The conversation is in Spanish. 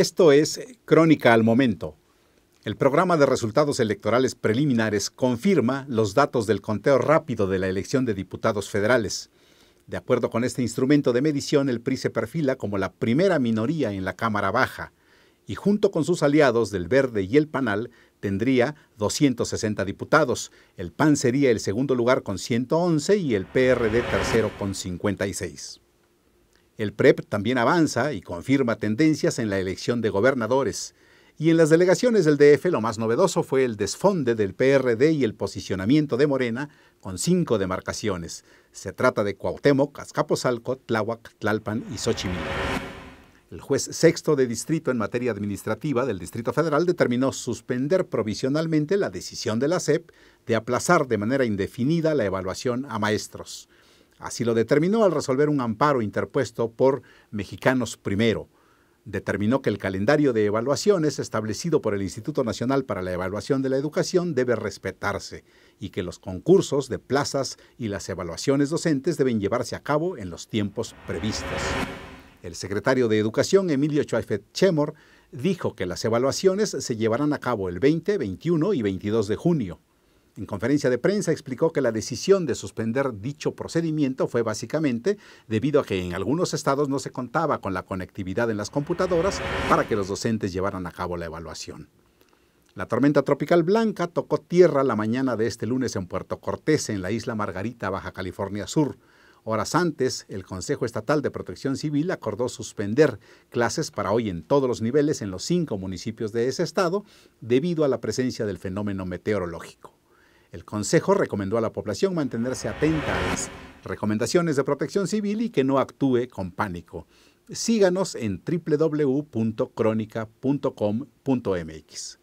Esto es Crónica al Momento. El programa de resultados electorales preliminares confirma los datos del conteo rápido de la elección de diputados federales. De acuerdo con este instrumento de medición, el PRI se perfila como la primera minoría en la Cámara Baja y junto con sus aliados del Verde y el Panal tendría 260 diputados. El PAN sería el segundo lugar con 111 y el PRD tercero con 56. El PREP también avanza y confirma tendencias en la elección de gobernadores. Y en las delegaciones del DF lo más novedoso fue el desfonde del PRD y el posicionamiento de Morena con cinco demarcaciones. Se trata de Cuauhtémoc, Azcapotzalco, Tláhuac, Tlalpan y Xochimilco. El juez sexto de distrito en materia administrativa del Distrito Federal determinó suspender provisionalmente la decisión de la SEP de aplazar de manera indefinida la evaluación a maestros. Así lo determinó al resolver un amparo interpuesto por Mexicanos Primero. Determinó que el calendario de evaluaciones establecido por el Instituto Nacional para la Evaluación de la Educación debe respetarse y que los concursos de plazas y las evaluaciones docentes deben llevarse a cabo en los tiempos previstos. El secretario de Educación, Emilio Chuaifet Chemor, dijo que las evaluaciones se llevarán a cabo el 20, 21 y 22 de junio. En conferencia de prensa explicó que la decisión de suspender dicho procedimiento fue básicamente debido a que en algunos estados no se contaba con la conectividad en las computadoras para que los docentes llevaran a cabo la evaluación. La tormenta tropical blanca tocó tierra la mañana de este lunes en Puerto Cortés, en la isla Margarita, Baja California Sur. Horas antes, el Consejo Estatal de Protección Civil acordó suspender clases para hoy en todos los niveles en los cinco municipios de ese estado debido a la presencia del fenómeno meteorológico. El Consejo recomendó a la población mantenerse atenta a las recomendaciones de protección civil y que no actúe con pánico. Síganos en www.crónica.com.mx.